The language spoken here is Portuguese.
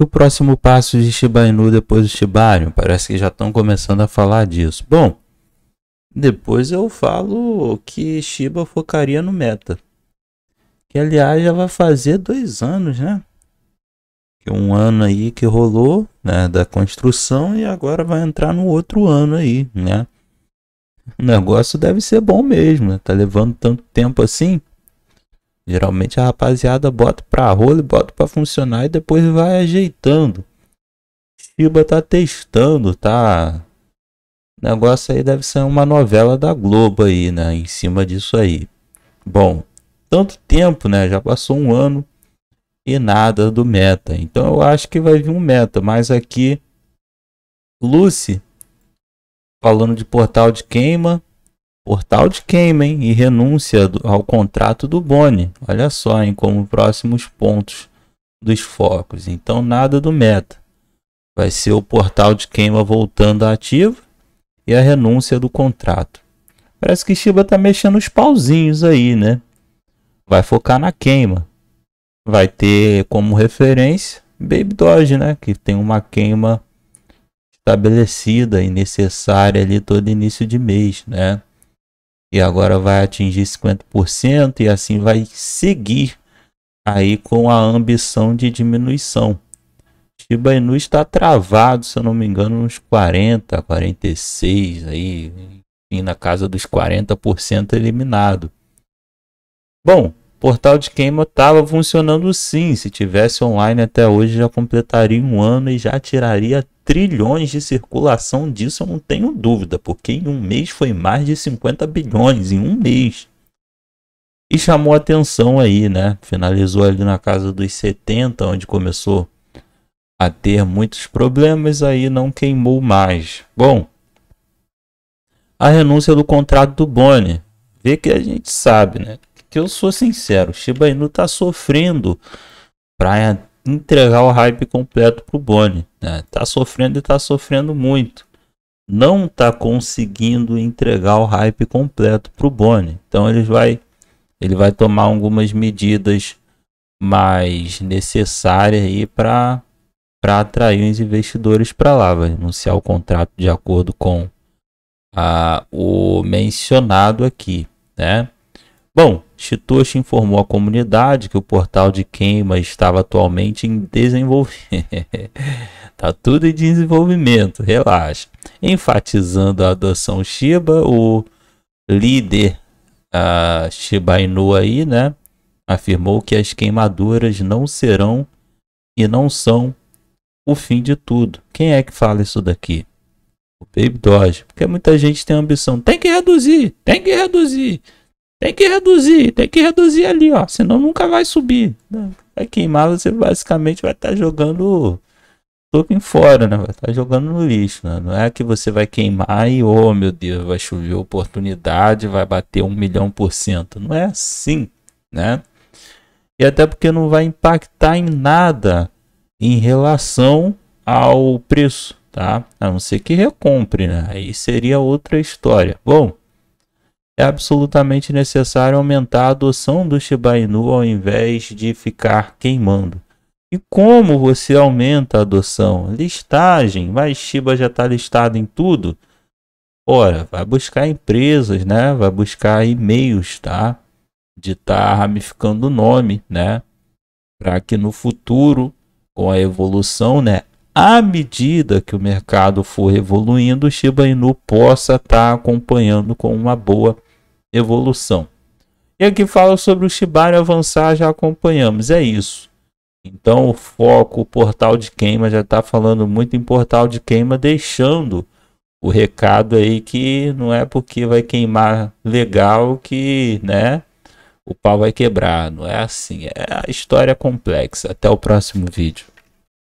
E o próximo passo de Shiba Inu depois do Shibarium? Parece que já estão começando a falar disso. Bom, depois eu falo que Shiba focaria no meta. Que aliás já vai fazer dois anos, né? Que um ano aí que rolou, né? Da construção e agora vai entrar no outro ano aí, né? O negócio deve ser bom mesmo, né? Tá levando tanto tempo assim. Geralmente a rapaziada bota pra rolo, bota pra funcionar e depois vai ajeitando. Shiba tá testando, tá? O negócio aí deve ser uma novela da Globo aí, né? Em cima disso aí. Bom, tanto tempo, né? Já passou um ano e nada do meta. Então eu acho que vai vir um meta, mas aqui Lucy falando de portal de queima, Portal de Cayman e renúncia do, ao contrato do Boni. Olha só, hein, como próximos pontos dos focos. Então, nada do meta. Vai ser o portal de queima voltando ativo e a renúncia do contrato. Parece que Shiba tá mexendo os pauzinhos aí, né? Vai focar na queima. Vai ter como referência Baby Doge, né? Que tem uma queima estabelecida e necessária ali todo início de mês, né? e agora vai atingir 50% e assim vai seguir aí com a ambição de diminuição. Shiba Inu está travado, se eu não me engano, uns 40, 46 aí, enfim, na casa dos 40% eliminado. Bom, portal de queima estava funcionando sim, se tivesse online até hoje já completaria um ano e já tiraria trilhões de circulação disso, eu não tenho dúvida, porque em um mês foi mais de 50 bilhões, em um mês. E chamou atenção aí, né? Finalizou ali na casa dos 70, onde começou a ter muitos problemas, aí não queimou mais. Bom, a renúncia do contrato do Boni Vê que a gente sabe, né? Que eu sou sincero, Shiba Inu tá sofrendo para entregar o hype completo pro Boni. Né? Tá sofrendo e tá sofrendo muito. Não tá conseguindo entregar o hype completo pro Boni. Então ele vai, ele vai tomar algumas medidas mais necessárias aí para para atrair os investidores para lá, vai anunciar o contrato de acordo com a, ah, o mencionado aqui, né? Bom, Shitoshi informou à comunidade que o portal de queima estava atualmente em desenvolvimento. tá tudo em desenvolvimento, relaxa. Enfatizando a adoção Shiba, o líder a ah, Shiba Inu aí, né, afirmou que as queimaduras não serão e não são o fim de tudo. Quem é que fala isso daqui? O Baby Doge. Porque muita gente tem ambição. Tem que reduzir, tem que reduzir. Tem que reduzir, tem que reduzir ali, ó. Senão nunca vai subir. Vai queimar, você basicamente vai estar tá jogando token fora, né? Vai estar tá jogando no lixo, né? Não é que você vai queimar e, oh meu Deus, vai chover oportunidade, vai bater um milhão por cento. Não é assim, né? E até porque não vai impactar em nada em relação ao preço, tá? A não ser que recompre, né? Aí seria outra história. Bom, é absolutamente necessário aumentar a adoção do Shiba Inu ao invés de ficar queimando. E como você aumenta a adoção? Listagem, mas Shiba já está listado em tudo. Ora, vai buscar empresas, né? Vai buscar e-mails, tá? De estar tá ramificando o nome, né? Para que no futuro, com a evolução, né? À medida que o mercado for evoluindo, o Shiba Inu possa estar tá acompanhando com uma boa evolução. E aqui fala sobre o Shibari avançar, já acompanhamos, é isso. Então o foco, o portal de queima, já está falando muito em portal de queima, deixando o recado aí que não é porque vai queimar legal que, né, o pau vai quebrar, não é assim, é a história complexa. Até o próximo vídeo.